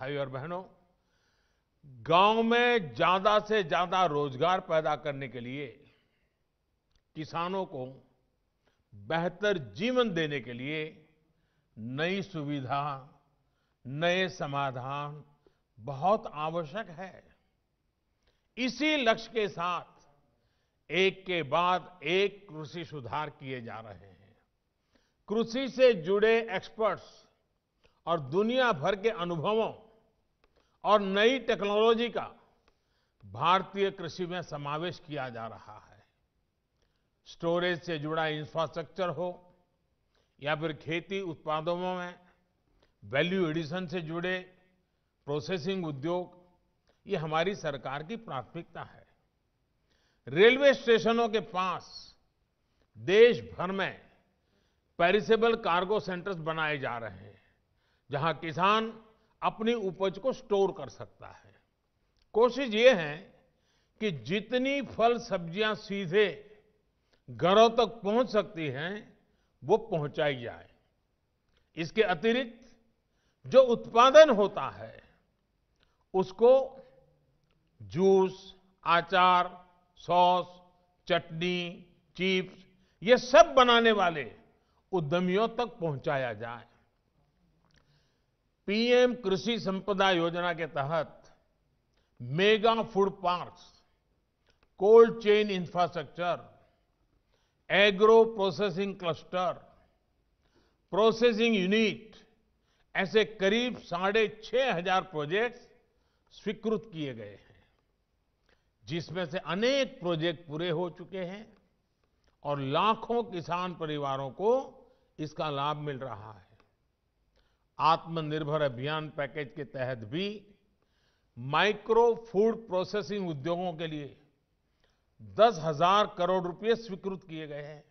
भाई और बहनों गांव में ज्यादा से ज्यादा रोजगार पैदा करने के लिए किसानों को बेहतर जीवन देने के लिए नई सुविधा नए समाधान बहुत आवश्यक है इसी लक्ष्य के साथ एक के बाद एक कृषि सुधार किए जा रहे हैं कृषि से जुड़े एक्सपर्ट्स और दुनिया भर के अनुभवों और नई टेक्नोलॉजी का भारतीय कृषि में समावेश किया जा रहा है स्टोरेज से जुड़ा इंफ्रास्ट्रक्चर हो या फिर खेती उत्पादों में वैल्यू एडिशन से जुड़े प्रोसेसिंग उद्योग ये हमारी सरकार की प्राथमिकता है रेलवे स्टेशनों के पास देश भर में पेरिसेबल कार्गो सेंटर्स बनाए जा रहे हैं जहां किसान अपनी उपज को स्टोर कर सकता है कोशिश ये है कि जितनी फल सब्जियां सीधे घरों तक पहुंच सकती हैं वो पहुंचाई जाए इसके अतिरिक्त जो उत्पादन होता है उसको जूस आचार सॉस चटनी चिप्स ये सब बनाने वाले उद्यमियों तक पहुंचाया जाए पीएम कृषि संपदा योजना के तहत mega food parks cold chain infrastructure agro processing cluster processing unit ऐसे करीब साढ़े छह हजार प्रोजेक्ट्स स्वीकृत किए गए हैं जिसमें से अनेक प्रोजेक्ट पूरे हो चुके हैं और लाखों किसान परिवारों को इसका लाभ मिल रहा है आत्मनिर्भर अभियान पैकेज के तहत भी माइक्रो फूड प्रोसेसिंग उद्योगों के लिए दस हजार करोड़ रुपए स्वीकृत किए गए हैं